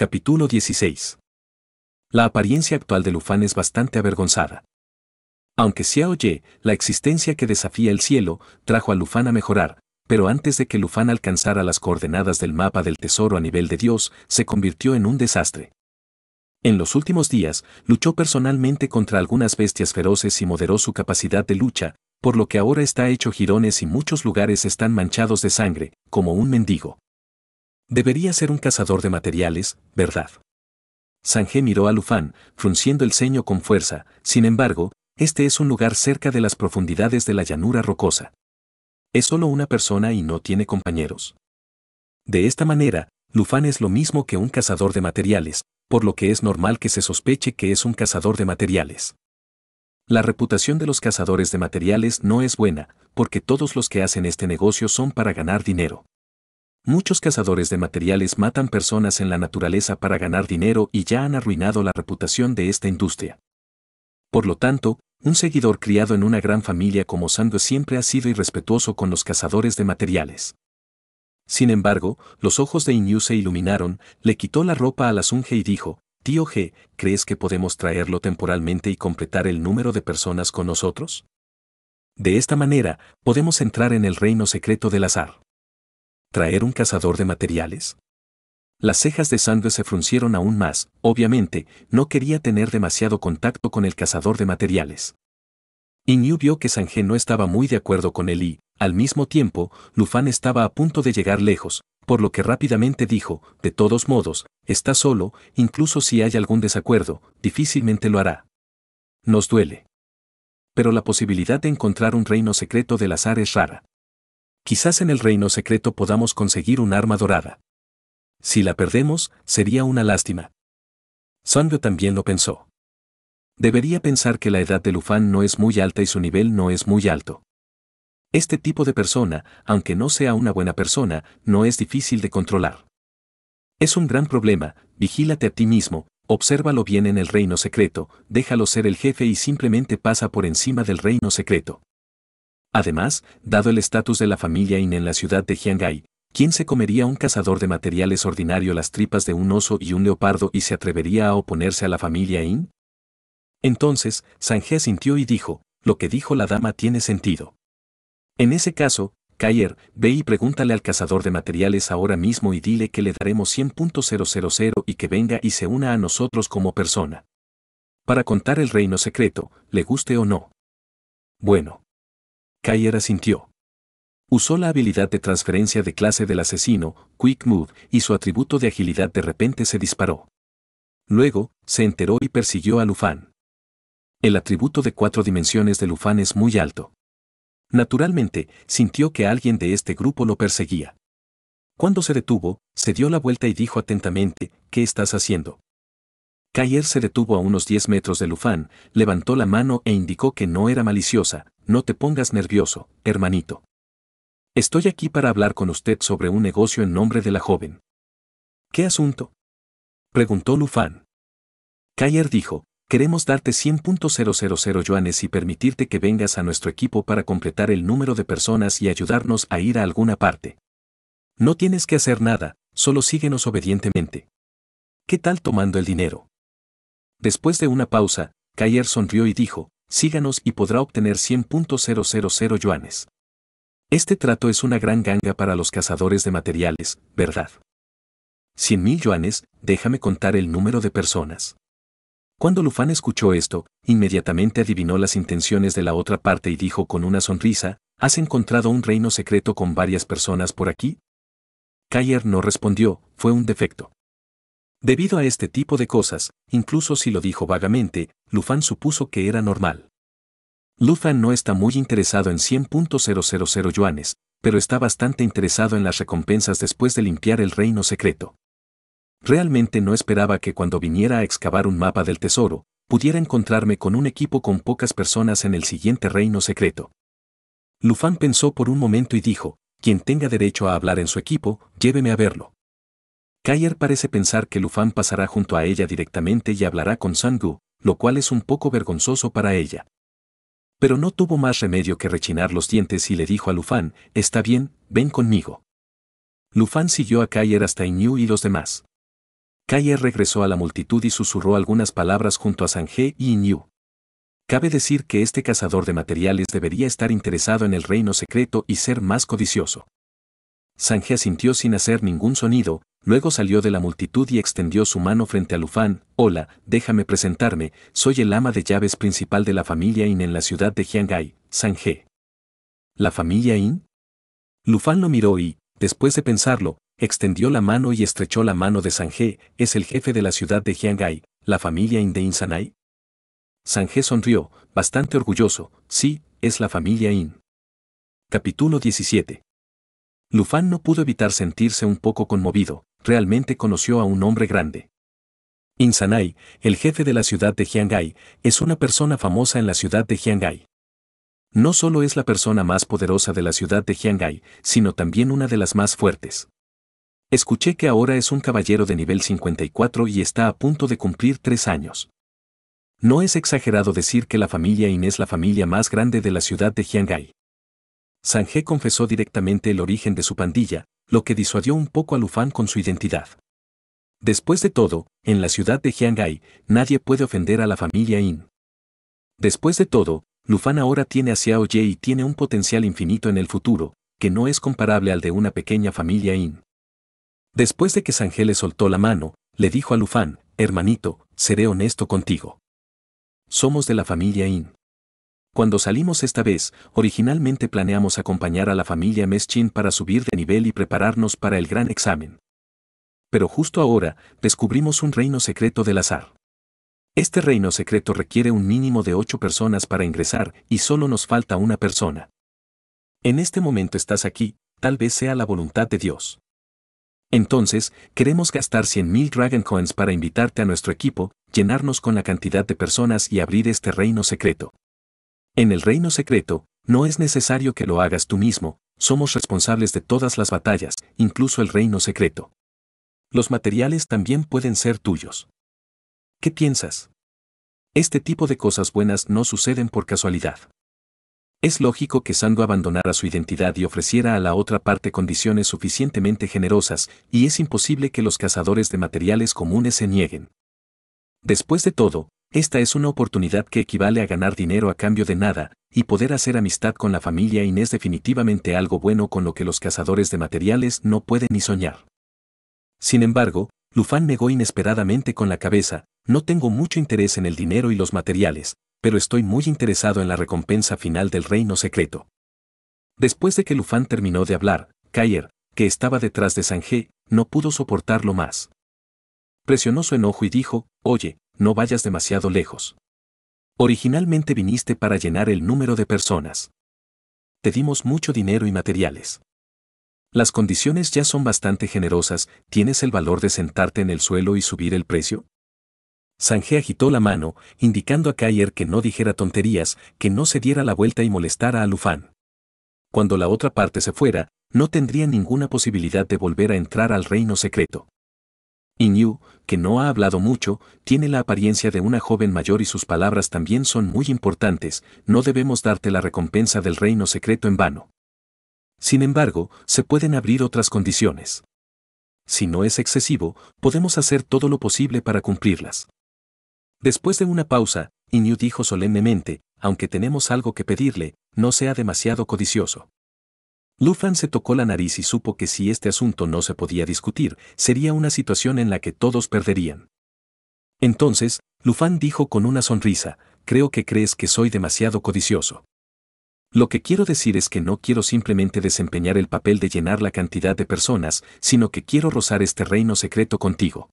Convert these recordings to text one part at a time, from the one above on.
Capítulo 16. La apariencia actual de Lufán es bastante avergonzada. Aunque Xiao Ye, la existencia que desafía el cielo, trajo a Lufán a mejorar, pero antes de que Lufán alcanzara las coordenadas del mapa del tesoro a nivel de Dios, se convirtió en un desastre. En los últimos días, luchó personalmente contra algunas bestias feroces y moderó su capacidad de lucha, por lo que ahora está hecho jirones y muchos lugares están manchados de sangre, como un mendigo. Debería ser un cazador de materiales, ¿verdad? Sanje miró a Lufán, frunciendo el ceño con fuerza, sin embargo, este es un lugar cerca de las profundidades de la llanura rocosa. Es solo una persona y no tiene compañeros. De esta manera, Lufán es lo mismo que un cazador de materiales, por lo que es normal que se sospeche que es un cazador de materiales. La reputación de los cazadores de materiales no es buena, porque todos los que hacen este negocio son para ganar dinero. Muchos cazadores de materiales matan personas en la naturaleza para ganar dinero y ya han arruinado la reputación de esta industria. Por lo tanto, un seguidor criado en una gran familia como Sando siempre ha sido irrespetuoso con los cazadores de materiales. Sin embargo, los ojos de Inyu se iluminaron, le quitó la ropa a la y dijo, Tío G, ¿crees que podemos traerlo temporalmente y completar el número de personas con nosotros? De esta manera, podemos entrar en el reino secreto del azar traer un cazador de materiales? Las cejas de sangre se fruncieron aún más, obviamente, no quería tener demasiado contacto con el cazador de materiales. Inyu vio que Sanje no estaba muy de acuerdo con él y, al mismo tiempo, Lufan estaba a punto de llegar lejos, por lo que rápidamente dijo, de todos modos, está solo, incluso si hay algún desacuerdo, difícilmente lo hará. Nos duele. Pero la posibilidad de encontrar un reino secreto del azar es rara. Quizás en el reino secreto podamos conseguir un arma dorada. Si la perdemos, sería una lástima. Sandro también lo pensó. Debería pensar que la edad de Lufan no es muy alta y su nivel no es muy alto. Este tipo de persona, aunque no sea una buena persona, no es difícil de controlar. Es un gran problema, vigílate a ti mismo, obsérvalo bien en el reino secreto, déjalo ser el jefe y simplemente pasa por encima del reino secreto. Además, dado el estatus de la familia In en la ciudad de Jianghai, ¿quién se comería un cazador de materiales ordinario las tripas de un oso y un leopardo y se atrevería a oponerse a la familia In? Entonces, Sanje sintió y dijo, lo que dijo la dama tiene sentido. En ese caso, Kair, ve y pregúntale al cazador de materiales ahora mismo y dile que le daremos 100.000 y que venga y se una a nosotros como persona. Para contar el reino secreto, le guste o no. Bueno era sintió. Usó la habilidad de transferencia de clase del asesino, Quick Move, y su atributo de agilidad de repente se disparó. Luego, se enteró y persiguió a Lufan. El atributo de cuatro dimensiones de Lufan es muy alto. Naturalmente, sintió que alguien de este grupo lo perseguía. Cuando se detuvo, se dio la vuelta y dijo atentamente, ¿qué estás haciendo? Cayer se detuvo a unos 10 metros de Lufán, levantó la mano e indicó que no era maliciosa, no te pongas nervioso, hermanito. Estoy aquí para hablar con usted sobre un negocio en nombre de la joven. ¿Qué asunto? Preguntó Lufán. Cayer dijo, queremos darte 100.000 yuanes y permitirte que vengas a nuestro equipo para completar el número de personas y ayudarnos a ir a alguna parte. No tienes que hacer nada, solo síguenos obedientemente. ¿Qué tal tomando el dinero? Después de una pausa, Kayer sonrió y dijo, síganos y podrá obtener 100.000 yuanes. Este trato es una gran ganga para los cazadores de materiales, ¿verdad? 100.000 yuanes, déjame contar el número de personas. Cuando Lufan escuchó esto, inmediatamente adivinó las intenciones de la otra parte y dijo con una sonrisa, ¿Has encontrado un reino secreto con varias personas por aquí? Kayer no respondió, fue un defecto. Debido a este tipo de cosas, incluso si lo dijo vagamente, Lufan supuso que era normal. Lufan no está muy interesado en 100.000 yuanes, pero está bastante interesado en las recompensas después de limpiar el reino secreto. Realmente no esperaba que cuando viniera a excavar un mapa del tesoro, pudiera encontrarme con un equipo con pocas personas en el siguiente reino secreto. Lufan pensó por un momento y dijo, quien tenga derecho a hablar en su equipo, lléveme a verlo. Kayer parece pensar que Lufan pasará junto a ella directamente y hablará con Sangu, lo cual es un poco vergonzoso para ella. Pero no tuvo más remedio que rechinar los dientes y le dijo a Lufan, está bien, ven conmigo. Lufan siguió a Kayer hasta Inyu y los demás. Kayer regresó a la multitud y susurró algunas palabras junto a Sanje y Inyu. Cabe decir que este cazador de materiales debería estar interesado en el reino secreto y ser más codicioso. Sanje asintió sin hacer ningún sonido, luego salió de la multitud y extendió su mano frente a Lufán. Hola, déjame presentarme, soy el ama de llaves principal de la familia In en la ciudad de Jiangai, Sanje. ¿La familia In? Lufán lo miró y, después de pensarlo, extendió la mano y estrechó la mano de Sanje, es el jefe de la ciudad de Jiangai, la familia In de Insanai. Sanje sonrió, bastante orgulloso, sí, es la familia In. Capítulo 17. Lufan no pudo evitar sentirse un poco conmovido, realmente conoció a un hombre grande. Insanai, el jefe de la ciudad de Jiangai, es una persona famosa en la ciudad de Jiangai. No solo es la persona más poderosa de la ciudad de Jiangai, sino también una de las más fuertes. Escuché que ahora es un caballero de nivel 54 y está a punto de cumplir tres años. No es exagerado decir que la familia In es la familia más grande de la ciudad de Jiangai. Sanje confesó directamente el origen de su pandilla, lo que disuadió un poco a Lufan con su identidad. Después de todo, en la ciudad de Jianghai, nadie puede ofender a la familia In. Después de todo, Lufan ahora tiene a Xiao Ye y tiene un potencial infinito en el futuro, que no es comparable al de una pequeña familia In. Después de que Sanje le soltó la mano, le dijo a Lufan, hermanito, seré honesto contigo. Somos de la familia In. Cuando salimos esta vez, originalmente planeamos acompañar a la familia Meschin para subir de nivel y prepararnos para el gran examen. Pero justo ahora, descubrimos un reino secreto del azar. Este reino secreto requiere un mínimo de ocho personas para ingresar y solo nos falta una persona. En este momento estás aquí, tal vez sea la voluntad de Dios. Entonces, queremos gastar 100.000 Dragon Coins para invitarte a nuestro equipo, llenarnos con la cantidad de personas y abrir este reino secreto. En el reino secreto, no es necesario que lo hagas tú mismo, somos responsables de todas las batallas, incluso el reino secreto. Los materiales también pueden ser tuyos. ¿Qué piensas? Este tipo de cosas buenas no suceden por casualidad. Es lógico que Sando abandonara su identidad y ofreciera a la otra parte condiciones suficientemente generosas, y es imposible que los cazadores de materiales comunes se nieguen. Después de todo, esta es una oportunidad que equivale a ganar dinero a cambio de nada, y poder hacer amistad con la familia Inés es definitivamente algo bueno con lo que los cazadores de materiales no pueden ni soñar. Sin embargo, Lufán negó inesperadamente con la cabeza, no tengo mucho interés en el dinero y los materiales, pero estoy muy interesado en la recompensa final del reino secreto. Después de que Lufán terminó de hablar, Kayer, que estaba detrás de Sanje, no pudo soportarlo más. Presionó su enojo y dijo, oye, no vayas demasiado lejos. Originalmente viniste para llenar el número de personas. Te dimos mucho dinero y materiales. Las condiciones ya son bastante generosas, ¿tienes el valor de sentarte en el suelo y subir el precio? Sanje agitó la mano, indicando a Kayer que no dijera tonterías, que no se diera la vuelta y molestara a Lufán. Cuando la otra parte se fuera, no tendría ninguna posibilidad de volver a entrar al reino secreto. Inyu, que no ha hablado mucho, tiene la apariencia de una joven mayor y sus palabras también son muy importantes, no debemos darte la recompensa del reino secreto en vano. Sin embargo, se pueden abrir otras condiciones. Si no es excesivo, podemos hacer todo lo posible para cumplirlas. Después de una pausa, Inyu dijo solemnemente, aunque tenemos algo que pedirle, no sea demasiado codicioso. Lufan se tocó la nariz y supo que si este asunto no se podía discutir, sería una situación en la que todos perderían. Entonces, Lufan dijo con una sonrisa, creo que crees que soy demasiado codicioso. Lo que quiero decir es que no quiero simplemente desempeñar el papel de llenar la cantidad de personas, sino que quiero rozar este reino secreto contigo.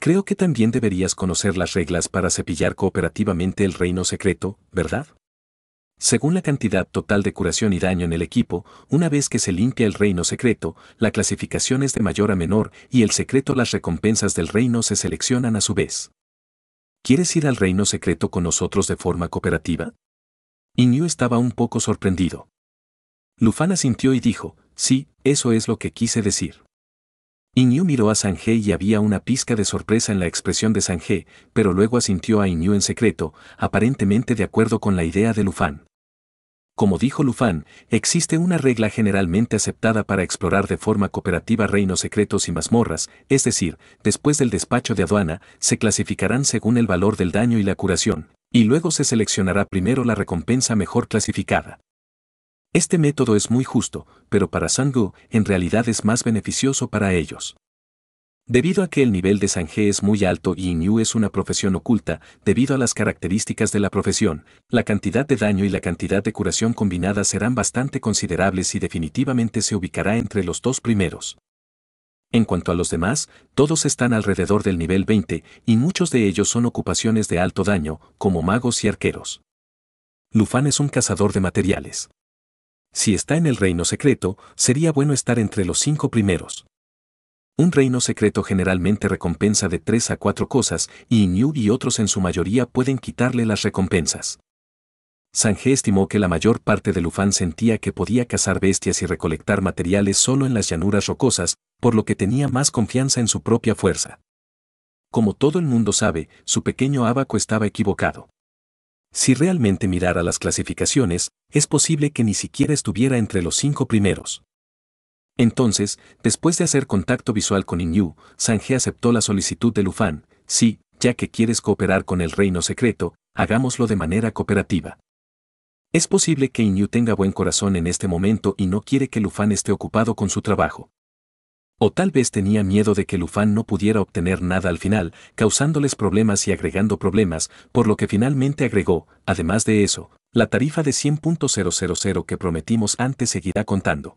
Creo que también deberías conocer las reglas para cepillar cooperativamente el reino secreto, ¿verdad? Según la cantidad total de curación y daño en el equipo, una vez que se limpia el reino secreto, la clasificación es de mayor a menor y el secreto las recompensas del reino se seleccionan a su vez. ¿Quieres ir al reino secreto con nosotros de forma cooperativa? Inyu estaba un poco sorprendido. Lufana sintió y dijo, sí, eso es lo que quise decir. Inyu miró a Sanje y había una pizca de sorpresa en la expresión de Sanje, pero luego asintió a Inyu en secreto, aparentemente de acuerdo con la idea de Lufan. Como dijo Lufan, existe una regla generalmente aceptada para explorar de forma cooperativa reinos secretos y mazmorras, es decir, después del despacho de aduana, se clasificarán según el valor del daño y la curación, y luego se seleccionará primero la recompensa mejor clasificada. Este método es muy justo, pero para Sangu, en realidad es más beneficioso para ellos. Debido a que el nivel de Sanghe es muy alto y Inyu es una profesión oculta, debido a las características de la profesión, la cantidad de daño y la cantidad de curación combinadas serán bastante considerables y definitivamente se ubicará entre los dos primeros. En cuanto a los demás, todos están alrededor del nivel 20 y muchos de ellos son ocupaciones de alto daño, como magos y arqueros. Lufan es un cazador de materiales si está en el reino secreto, sería bueno estar entre los cinco primeros. Un reino secreto generalmente recompensa de tres a cuatro cosas y New y otros en su mayoría pueden quitarle las recompensas. Sanje estimó que la mayor parte de Lufán sentía que podía cazar bestias y recolectar materiales solo en las llanuras rocosas, por lo que tenía más confianza en su propia fuerza. Como todo el mundo sabe, su pequeño abaco estaba equivocado. Si realmente mirara las clasificaciones, es posible que ni siquiera estuviera entre los cinco primeros. Entonces, después de hacer contacto visual con Inyu, Sanje aceptó la solicitud de Lufan, sí, ya que quieres cooperar con el reino secreto, hagámoslo de manera cooperativa. Es posible que Inyu tenga buen corazón en este momento y no quiere que Lufan esté ocupado con su trabajo. O tal vez tenía miedo de que Lufan no pudiera obtener nada al final, causándoles problemas y agregando problemas, por lo que finalmente agregó, además de eso, la tarifa de 100.000 que prometimos antes seguirá contando.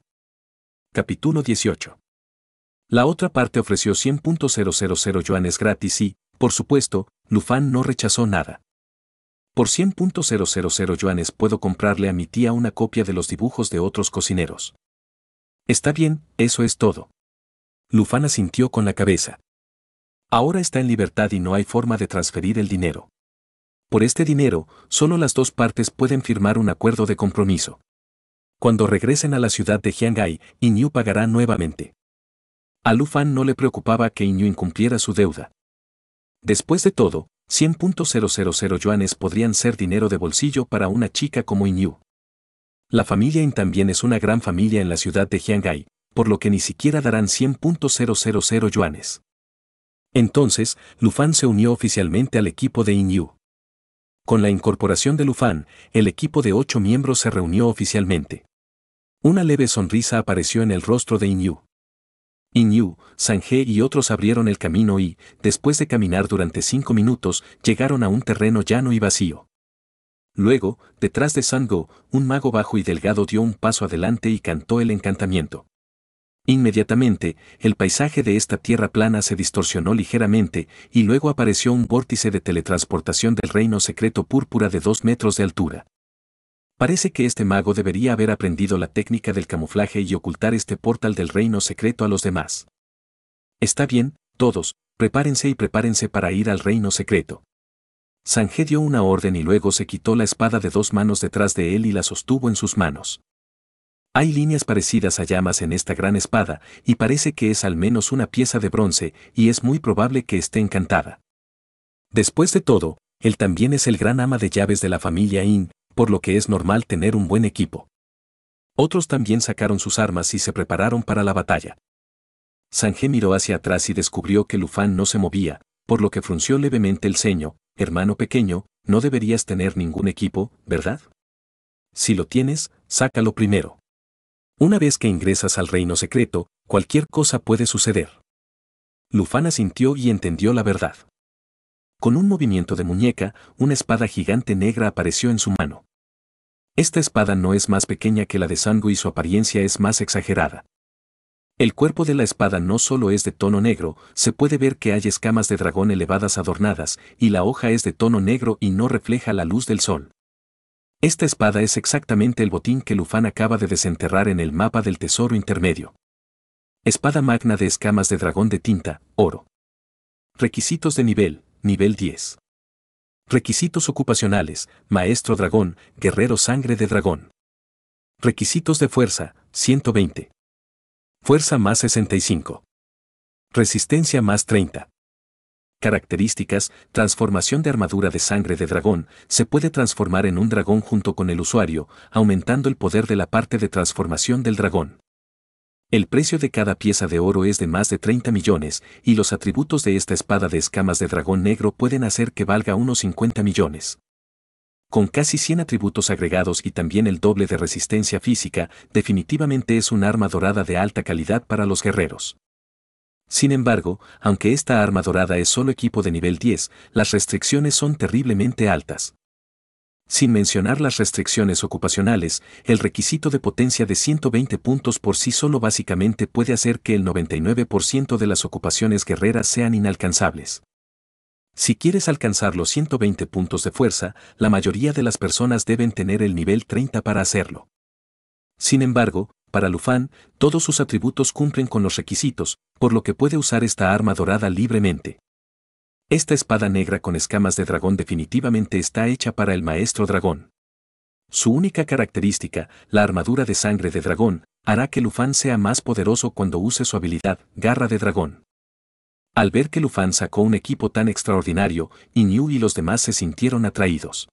Capítulo 18. La otra parte ofreció 100.000 yuanes gratis y, por supuesto, Lufan no rechazó nada. Por 100.000 yuanes puedo comprarle a mi tía una copia de los dibujos de otros cocineros. Está bien, eso es todo. Lufana sintió con la cabeza. Ahora está en libertad y no hay forma de transferir el dinero. Por este dinero, solo las dos partes pueden firmar un acuerdo de compromiso. Cuando regresen a la ciudad de Jiangai, Inyu pagará nuevamente. A Lufan no le preocupaba que Inyu incumpliera su deuda. Después de todo, 100.000 yuanes podrían ser dinero de bolsillo para una chica como Inyu. La familia In también es una gran familia en la ciudad de Jiangai, por lo que ni siquiera darán 100.000 yuanes. Entonces, Lufan se unió oficialmente al equipo de Inyu. Con la incorporación de Lufan, el equipo de ocho miembros se reunió oficialmente. Una leve sonrisa apareció en el rostro de Inyu. Inyu, Sanje y otros abrieron el camino y, después de caminar durante cinco minutos, llegaron a un terreno llano y vacío. Luego, detrás de Sango, un mago bajo y delgado dio un paso adelante y cantó el encantamiento. Inmediatamente, el paisaje de esta tierra plana se distorsionó ligeramente, y luego apareció un vórtice de teletransportación del reino secreto púrpura de dos metros de altura. Parece que este mago debería haber aprendido la técnica del camuflaje y ocultar este portal del reino secreto a los demás. Está bien, todos, prepárense y prepárense para ir al reino secreto. Sanje dio una orden y luego se quitó la espada de dos manos detrás de él y la sostuvo en sus manos. Hay líneas parecidas a llamas en esta gran espada y parece que es al menos una pieza de bronce y es muy probable que esté encantada. Después de todo, él también es el gran ama de llaves de la familia In, por lo que es normal tener un buen equipo. Otros también sacaron sus armas y se prepararon para la batalla. Sanje miró hacia atrás y descubrió que Lufan no se movía, por lo que frunció levemente el ceño, hermano pequeño, no deberías tener ningún equipo, ¿verdad? Si lo tienes, sácalo primero. Una vez que ingresas al reino secreto, cualquier cosa puede suceder. Lufana sintió y entendió la verdad. Con un movimiento de muñeca, una espada gigante negra apareció en su mano. Esta espada no es más pequeña que la de Sango y su apariencia es más exagerada. El cuerpo de la espada no solo es de tono negro, se puede ver que hay escamas de dragón elevadas adornadas, y la hoja es de tono negro y no refleja la luz del sol. Esta espada es exactamente el botín que Lufan acaba de desenterrar en el mapa del tesoro intermedio. Espada magna de escamas de dragón de tinta, oro. Requisitos de nivel, nivel 10. Requisitos ocupacionales, maestro dragón, guerrero sangre de dragón. Requisitos de fuerza, 120. Fuerza más 65. Resistencia más 30. Características, transformación de armadura de sangre de dragón, se puede transformar en un dragón junto con el usuario, aumentando el poder de la parte de transformación del dragón. El precio de cada pieza de oro es de más de 30 millones, y los atributos de esta espada de escamas de dragón negro pueden hacer que valga unos 50 millones. Con casi 100 atributos agregados y también el doble de resistencia física, definitivamente es un arma dorada de alta calidad para los guerreros. Sin embargo, aunque esta arma dorada es solo equipo de nivel 10, las restricciones son terriblemente altas. Sin mencionar las restricciones ocupacionales, el requisito de potencia de 120 puntos por sí solo básicamente puede hacer que el 99% de las ocupaciones guerreras sean inalcanzables. Si quieres alcanzar los 120 puntos de fuerza, la mayoría de las personas deben tener el nivel 30 para hacerlo. Sin embargo, para Lufan, todos sus atributos cumplen con los requisitos, por lo que puede usar esta arma dorada libremente. Esta espada negra con escamas de dragón definitivamente está hecha para el maestro dragón. Su única característica, la armadura de sangre de dragón, hará que Lufan sea más poderoso cuando use su habilidad, garra de dragón. Al ver que Lufan sacó un equipo tan extraordinario, Inyu y los demás se sintieron atraídos.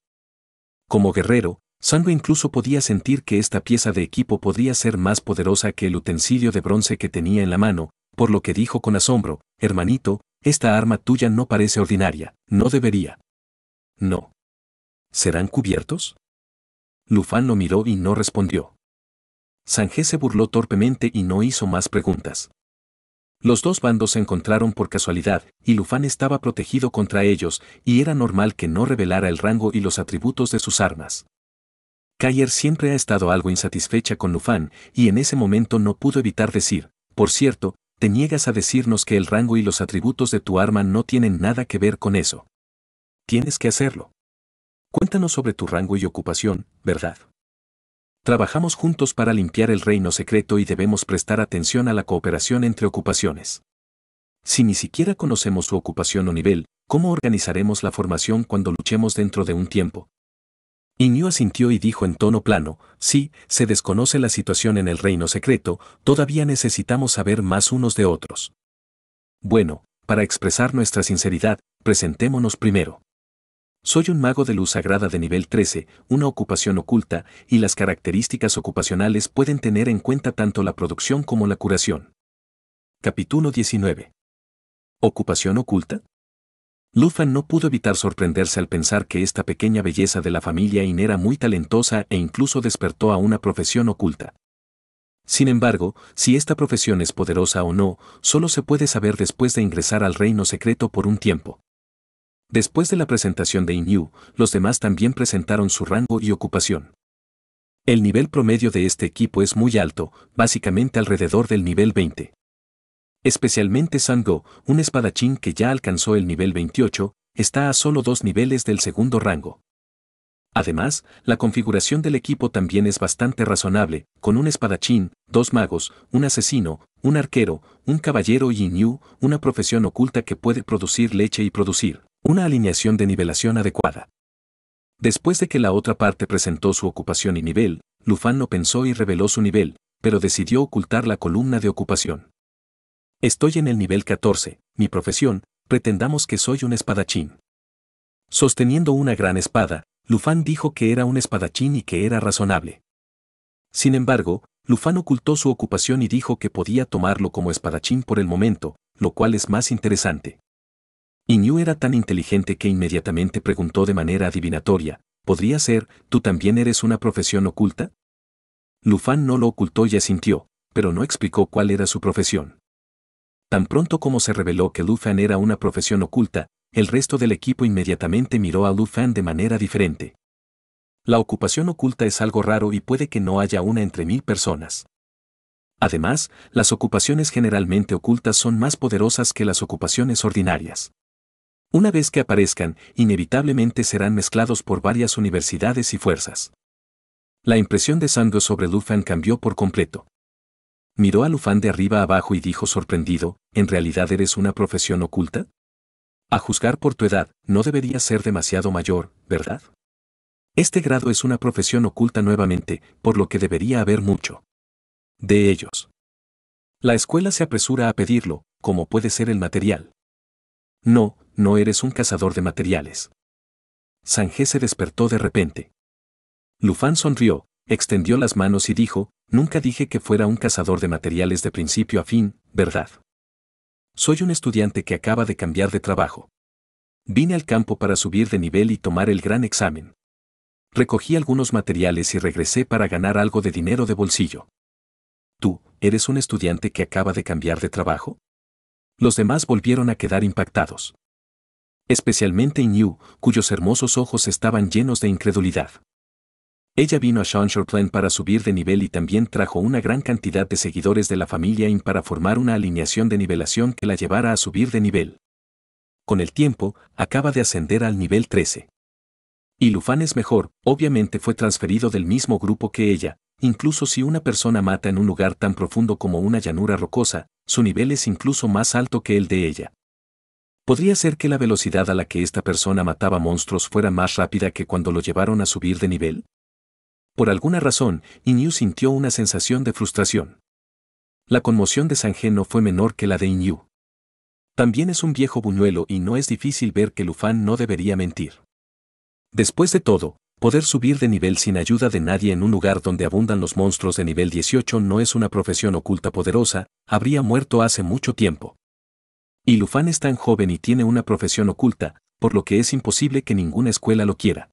Como guerrero, Sango incluso podía sentir que esta pieza de equipo podría ser más poderosa que el utensilio de bronce que tenía en la mano, por lo que dijo con asombro, hermanito, esta arma tuya no parece ordinaria, no debería. No. ¿Serán cubiertos? Lufán lo miró y no respondió. Sanje se burló torpemente y no hizo más preguntas. Los dos bandos se encontraron por casualidad, y Lufán estaba protegido contra ellos, y era normal que no revelara el rango y los atributos de sus armas. Kayer siempre ha estado algo insatisfecha con Lufan, y en ese momento no pudo evitar decir, por cierto, te niegas a decirnos que el rango y los atributos de tu arma no tienen nada que ver con eso. Tienes que hacerlo. Cuéntanos sobre tu rango y ocupación, ¿verdad? Trabajamos juntos para limpiar el reino secreto y debemos prestar atención a la cooperación entre ocupaciones. Si ni siquiera conocemos su ocupación o nivel, ¿cómo organizaremos la formación cuando luchemos dentro de un tiempo? Iñú asintió y dijo en tono plano, sí, se desconoce la situación en el reino secreto, todavía necesitamos saber más unos de otros. Bueno, para expresar nuestra sinceridad, presentémonos primero. Soy un mago de luz sagrada de nivel 13, una ocupación oculta, y las características ocupacionales pueden tener en cuenta tanto la producción como la curación. Capítulo 19. ¿Ocupación oculta? Lufan no pudo evitar sorprenderse al pensar que esta pequeña belleza de la familia In era muy talentosa e incluso despertó a una profesión oculta. Sin embargo, si esta profesión es poderosa o no, solo se puede saber después de ingresar al reino secreto por un tiempo. Después de la presentación de Inyu, los demás también presentaron su rango y ocupación. El nivel promedio de este equipo es muy alto, básicamente alrededor del nivel 20. Especialmente Sango, un espadachín que ya alcanzó el nivel 28, está a solo dos niveles del segundo rango. Además, la configuración del equipo también es bastante razonable, con un espadachín, dos magos, un asesino, un arquero, un caballero y Inyu, una profesión oculta que puede producir leche y producir, una alineación de nivelación adecuada. Después de que la otra parte presentó su ocupación y nivel, Lufan no pensó y reveló su nivel, pero decidió ocultar la columna de ocupación. Estoy en el nivel 14, mi profesión, pretendamos que soy un espadachín. Sosteniendo una gran espada, Lufán dijo que era un espadachín y que era razonable. Sin embargo, Lufán ocultó su ocupación y dijo que podía tomarlo como espadachín por el momento, lo cual es más interesante. Inyu era tan inteligente que inmediatamente preguntó de manera adivinatoria, ¿podría ser, tú también eres una profesión oculta? Lufán no lo ocultó y asintió, pero no explicó cuál era su profesión. Tan pronto como se reveló que Lufan era una profesión oculta, el resto del equipo inmediatamente miró a Lufan de manera diferente. La ocupación oculta es algo raro y puede que no haya una entre mil personas. Además, las ocupaciones generalmente ocultas son más poderosas que las ocupaciones ordinarias. Una vez que aparezcan, inevitablemente serán mezclados por varias universidades y fuerzas. La impresión de Sando sobre Lufan cambió por completo. Miró a Lufán de arriba abajo y dijo sorprendido, ¿en realidad eres una profesión oculta? A juzgar por tu edad, no deberías ser demasiado mayor, ¿verdad? Este grado es una profesión oculta nuevamente, por lo que debería haber mucho. De ellos. La escuela se apresura a pedirlo, como puede ser el material. No, no eres un cazador de materiales. Sanje se despertó de repente. Lufán sonrió, extendió las manos y dijo, Nunca dije que fuera un cazador de materiales de principio a fin, ¿verdad? Soy un estudiante que acaba de cambiar de trabajo. Vine al campo para subir de nivel y tomar el gran examen. Recogí algunos materiales y regresé para ganar algo de dinero de bolsillo. ¿Tú, eres un estudiante que acaba de cambiar de trabajo? Los demás volvieron a quedar impactados. Especialmente New, cuyos hermosos ojos estaban llenos de incredulidad. Ella vino a Shortland para subir de nivel y también trajo una gran cantidad de seguidores de la familia IN para formar una alineación de nivelación que la llevara a subir de nivel. Con el tiempo, acaba de ascender al nivel 13. Y Lufan es mejor, obviamente fue transferido del mismo grupo que ella, incluso si una persona mata en un lugar tan profundo como una llanura rocosa, su nivel es incluso más alto que el de ella. Podría ser que la velocidad a la que esta persona mataba monstruos fuera más rápida que cuando lo llevaron a subir de nivel. Por alguna razón, Inyu sintió una sensación de frustración. La conmoción de Sanje no fue menor que la de Inyu. También es un viejo buñuelo y no es difícil ver que Lufan no debería mentir. Después de todo, poder subir de nivel sin ayuda de nadie en un lugar donde abundan los monstruos de nivel 18 no es una profesión oculta poderosa, habría muerto hace mucho tiempo. Y Lufan es tan joven y tiene una profesión oculta, por lo que es imposible que ninguna escuela lo quiera.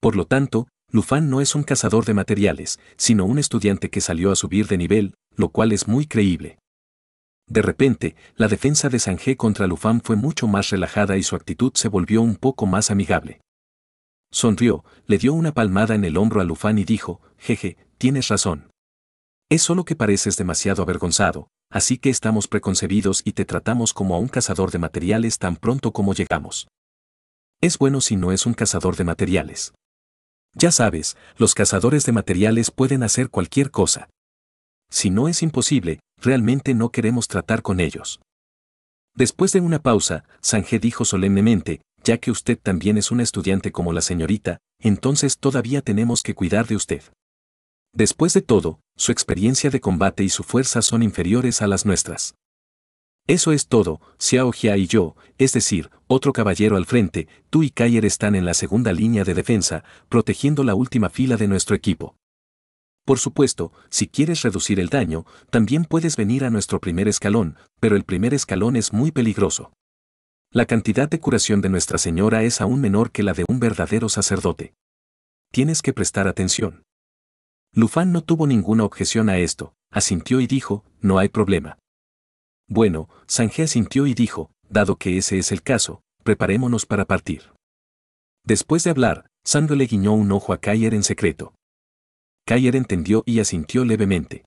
Por lo tanto, Lufan no es un cazador de materiales, sino un estudiante que salió a subir de nivel, lo cual es muy creíble. De repente, la defensa de Sanje contra Lufán fue mucho más relajada y su actitud se volvió un poco más amigable. Sonrió, le dio una palmada en el hombro a Lufán y dijo, jeje, tienes razón. Es solo que pareces demasiado avergonzado, así que estamos preconcebidos y te tratamos como a un cazador de materiales tan pronto como llegamos. Es bueno si no es un cazador de materiales. Ya sabes, los cazadores de materiales pueden hacer cualquier cosa. Si no es imposible, realmente no queremos tratar con ellos. Después de una pausa, Sanje dijo solemnemente, ya que usted también es un estudiante como la señorita, entonces todavía tenemos que cuidar de usted. Después de todo, su experiencia de combate y su fuerza son inferiores a las nuestras. Eso es todo, Xiao y yo, es decir, otro caballero al frente, tú y Kayer están en la segunda línea de defensa, protegiendo la última fila de nuestro equipo. Por supuesto, si quieres reducir el daño, también puedes venir a nuestro primer escalón, pero el primer escalón es muy peligroso. La cantidad de curación de Nuestra Señora es aún menor que la de un verdadero sacerdote. Tienes que prestar atención. Lufán no tuvo ninguna objeción a esto, asintió y dijo, no hay problema. Bueno, Sanje asintió y dijo, dado que ese es el caso, preparémonos para partir. Después de hablar, Sando le guiñó un ojo a Kayer en secreto. Kayer entendió y asintió levemente.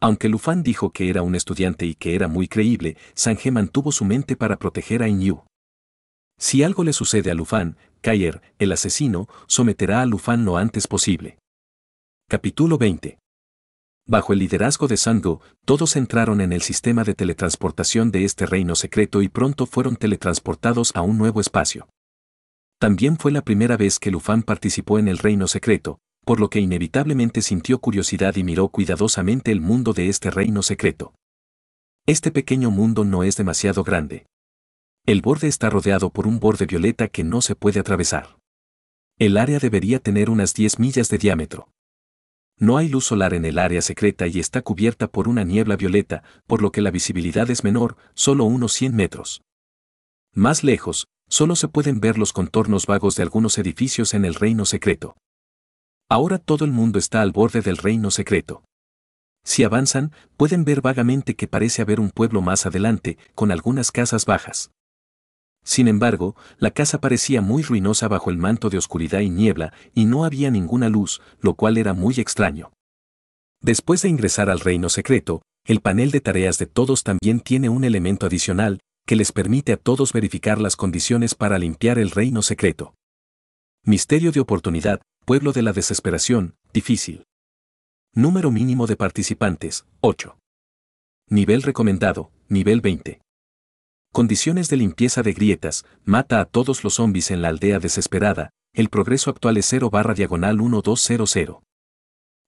Aunque Lufán dijo que era un estudiante y que era muy creíble, Sanje mantuvo su mente para proteger a Inyu. Si algo le sucede a Lufán, Kayer, el asesino, someterá a Lufán lo antes posible. Capítulo 20. Bajo el liderazgo de Sandu, todos entraron en el sistema de teletransportación de este reino secreto y pronto fueron teletransportados a un nuevo espacio. También fue la primera vez que Lufan participó en el reino secreto, por lo que inevitablemente sintió curiosidad y miró cuidadosamente el mundo de este reino secreto. Este pequeño mundo no es demasiado grande. El borde está rodeado por un borde violeta que no se puede atravesar. El área debería tener unas 10 millas de diámetro. No hay luz solar en el área secreta y está cubierta por una niebla violeta, por lo que la visibilidad es menor, solo unos 100 metros. Más lejos, solo se pueden ver los contornos vagos de algunos edificios en el reino secreto. Ahora todo el mundo está al borde del reino secreto. Si avanzan, pueden ver vagamente que parece haber un pueblo más adelante, con algunas casas bajas. Sin embargo, la casa parecía muy ruinosa bajo el manto de oscuridad y niebla, y no había ninguna luz, lo cual era muy extraño. Después de ingresar al reino secreto, el panel de tareas de todos también tiene un elemento adicional, que les permite a todos verificar las condiciones para limpiar el reino secreto. Misterio de oportunidad, pueblo de la desesperación, difícil. Número mínimo de participantes, 8. Nivel recomendado, nivel 20. Condiciones de limpieza de grietas, mata a todos los zombies en la aldea desesperada, el progreso actual es 0 barra diagonal 1200.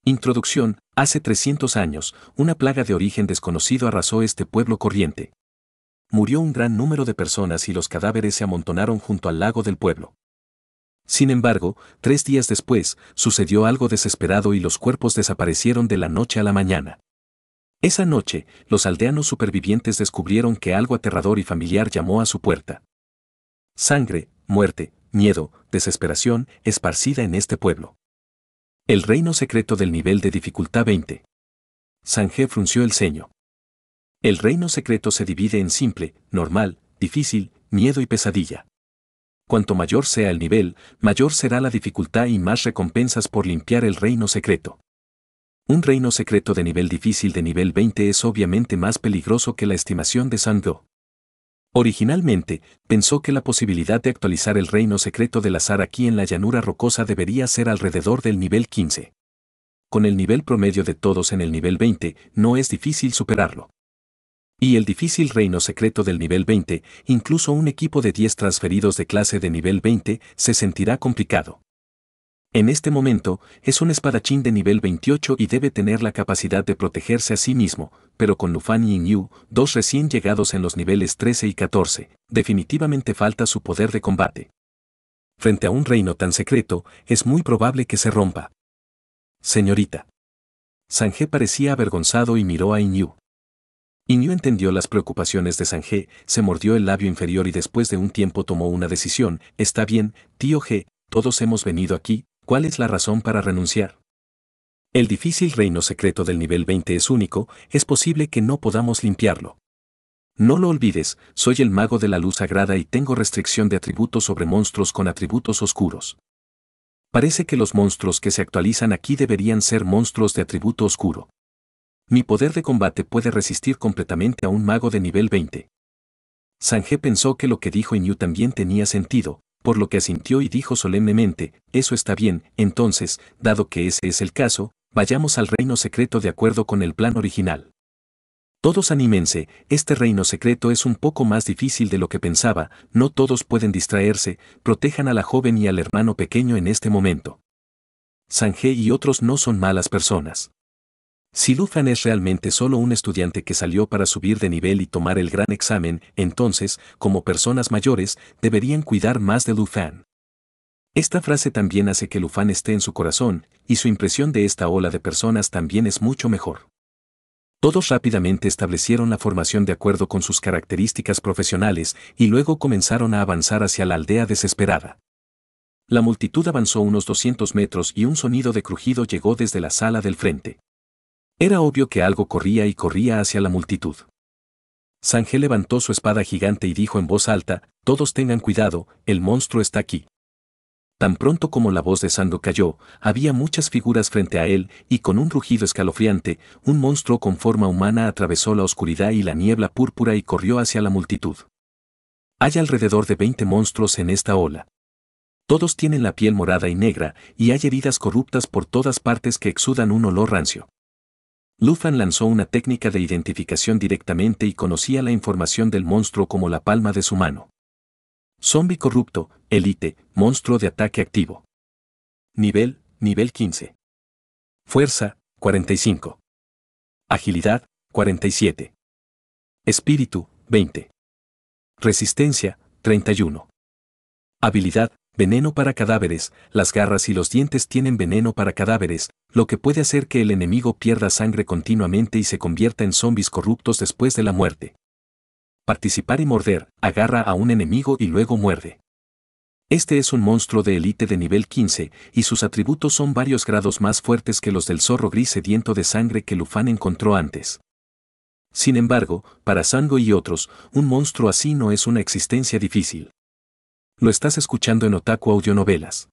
Introducción, hace 300 años, una plaga de origen desconocido arrasó este pueblo corriente. Murió un gran número de personas y los cadáveres se amontonaron junto al lago del pueblo. Sin embargo, tres días después, sucedió algo desesperado y los cuerpos desaparecieron de la noche a la mañana. Esa noche, los aldeanos supervivientes descubrieron que algo aterrador y familiar llamó a su puerta. Sangre, muerte, miedo, desesperación, esparcida en este pueblo. El reino secreto del nivel de dificultad 20. Sanje frunció el ceño. El reino secreto se divide en simple, normal, difícil, miedo y pesadilla. Cuanto mayor sea el nivel, mayor será la dificultad y más recompensas por limpiar el reino secreto. Un reino secreto de nivel difícil de nivel 20 es obviamente más peligroso que la estimación de Sango. Originalmente, pensó que la posibilidad de actualizar el reino secreto del azar aquí en la llanura rocosa debería ser alrededor del nivel 15. Con el nivel promedio de todos en el nivel 20, no es difícil superarlo. Y el difícil reino secreto del nivel 20, incluso un equipo de 10 transferidos de clase de nivel 20, se sentirá complicado. En este momento, es un espadachín de nivel 28 y debe tener la capacidad de protegerse a sí mismo, pero con Lufan y Inyu, dos recién llegados en los niveles 13 y 14, definitivamente falta su poder de combate. Frente a un reino tan secreto, es muy probable que se rompa. Señorita. Sanje parecía avergonzado y miró a Inyu. Inyu entendió las preocupaciones de Sanje, se mordió el labio inferior y después de un tiempo tomó una decisión, está bien, tío G, todos hemos venido aquí, ¿cuál es la razón para renunciar? El difícil reino secreto del nivel 20 es único, es posible que no podamos limpiarlo. No lo olvides, soy el mago de la luz sagrada y tengo restricción de atributos sobre monstruos con atributos oscuros. Parece que los monstruos que se actualizan aquí deberían ser monstruos de atributo oscuro. Mi poder de combate puede resistir completamente a un mago de nivel 20. Sanje pensó que lo que dijo Inyu también tenía sentido, por lo que asintió y dijo solemnemente, eso está bien, entonces, dado que ese es el caso, vayamos al reino secreto de acuerdo con el plan original. Todos anímense, este reino secreto es un poco más difícil de lo que pensaba, no todos pueden distraerse, protejan a la joven y al hermano pequeño en este momento. Sanje y otros no son malas personas. Si Lufan es realmente solo un estudiante que salió para subir de nivel y tomar el gran examen, entonces, como personas mayores, deberían cuidar más de Lufan. Esta frase también hace que Lufan esté en su corazón, y su impresión de esta ola de personas también es mucho mejor. Todos rápidamente establecieron la formación de acuerdo con sus características profesionales y luego comenzaron a avanzar hacia la aldea desesperada. La multitud avanzó unos 200 metros y un sonido de crujido llegó desde la sala del frente. Era obvio que algo corría y corría hacia la multitud. Sanje levantó su espada gigante y dijo en voz alta, Todos tengan cuidado, el monstruo está aquí. Tan pronto como la voz de Sando cayó, había muchas figuras frente a él, y con un rugido escalofriante, un monstruo con forma humana atravesó la oscuridad y la niebla púrpura y corrió hacia la multitud. Hay alrededor de 20 monstruos en esta ola. Todos tienen la piel morada y negra, y hay heridas corruptas por todas partes que exudan un olor rancio. Lufan lanzó una técnica de identificación directamente y conocía la información del monstruo como la palma de su mano. Zombie corrupto, elite, monstruo de ataque activo. Nivel, nivel 15. Fuerza, 45. Agilidad, 47. Espíritu, 20. Resistencia, 31. Habilidad, veneno para cadáveres, las garras y los dientes tienen veneno para cadáveres, lo que puede hacer que el enemigo pierda sangre continuamente y se convierta en zombis corruptos después de la muerte. Participar y morder, agarra a un enemigo y luego muerde. Este es un monstruo de élite de nivel 15, y sus atributos son varios grados más fuertes que los del zorro gris sediento de sangre que Lufan encontró antes. Sin embargo, para Sango y otros, un monstruo así no es una existencia difícil. Lo estás escuchando en Otaku Audio Novelas.